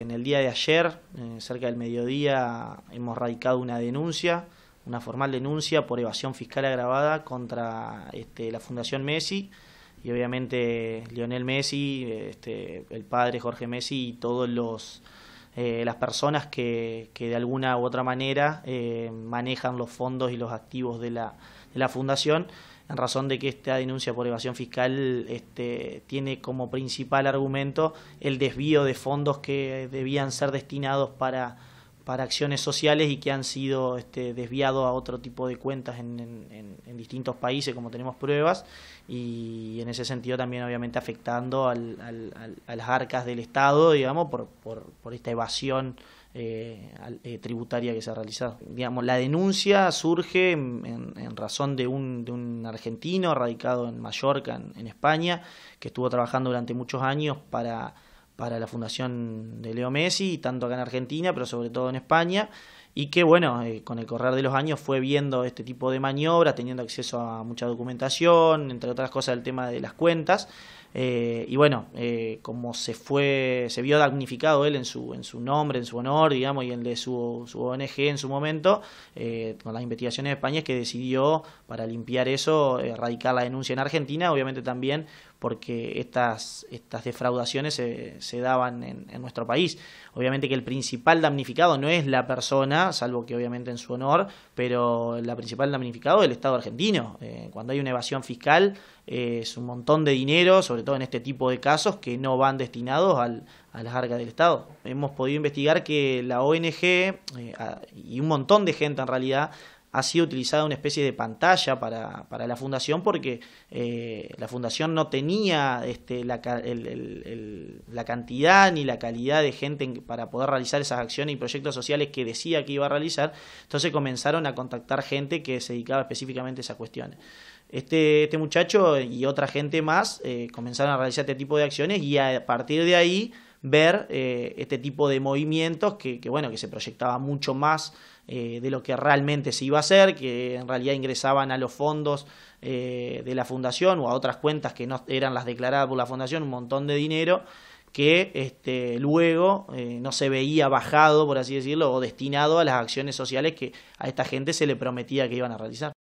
En el día de ayer, eh, cerca del mediodía, hemos radicado una denuncia, una formal denuncia por evasión fiscal agravada contra este, la Fundación Messi y obviamente Lionel Messi, este, el padre Jorge Messi y todos los eh, las personas que, que, de alguna u otra manera eh, manejan los fondos y los activos de la, de la fundación, en razón de que esta denuncia por evasión fiscal este, tiene como principal argumento el desvío de fondos que debían ser destinados para para acciones sociales y que han sido este, desviados a otro tipo de cuentas en, distintos países, como tenemos pruebas, y en ese sentido también obviamente afectando a las arcas del Estado, digamos, por, esta evasión eh, eh, tributaria que se ha realizado. Digamos, la denuncia surge en, razón de un, argentino radicado en Mallorca, en España, que estuvo trabajando durante muchos años para para la fundación de Leo Messi, tanto acá en Argentina, pero sobre todo en España, y que bueno, eh, con el correr de los años fue viendo este tipo de maniobras, teniendo acceso a mucha documentación, entre otras cosas el tema de las cuentas, eh, y bueno, eh, como se fue, se vio damnificado él en su, en su nombre, en su honor, digamos, y en de su, su ONG en su momento, eh, con las investigaciones de España, es que decidió, para limpiar eso, erradicar la denuncia en Argentina, obviamente también porque estas, estas defraudaciones se, daban en, en, nuestro país. Obviamente que el principal damnificado no es la persona, salvo que obviamente en su honor, pero la principal damnificado es el Estado argentino. cuando hay una evasión fiscal, es un montón de dinero, sobre sobre todo en este tipo de casos que no van destinados al, a las arcas del Estado. Hemos podido investigar que la ONG eh, y un montón de gente en realidad ha sido utilizada una especie de pantalla para, para la fundación porque eh, la fundación no tenía este, la, la, cantidad ni la calidad de gente para poder realizar esas acciones y proyectos sociales que decía que iba a realizar, entonces comenzaron a contactar gente que se dedicaba específicamente a esas cuestiones. Este, este muchacho y otra gente más eh, comenzaron a realizar este tipo de acciones y a partir de ahí ver eh, este tipo de movimientos que, que, bueno que se proyectaba mucho más eh, de lo que realmente se iba a hacer que en realidad ingresaban a los fondos de la fundación o a otras cuentas que no eran las declaradas por la fundación un montón de dinero que este, luego no se veía bajado por así decirlo o destinado a las acciones sociales que a esta gente se le prometía que iban a realizar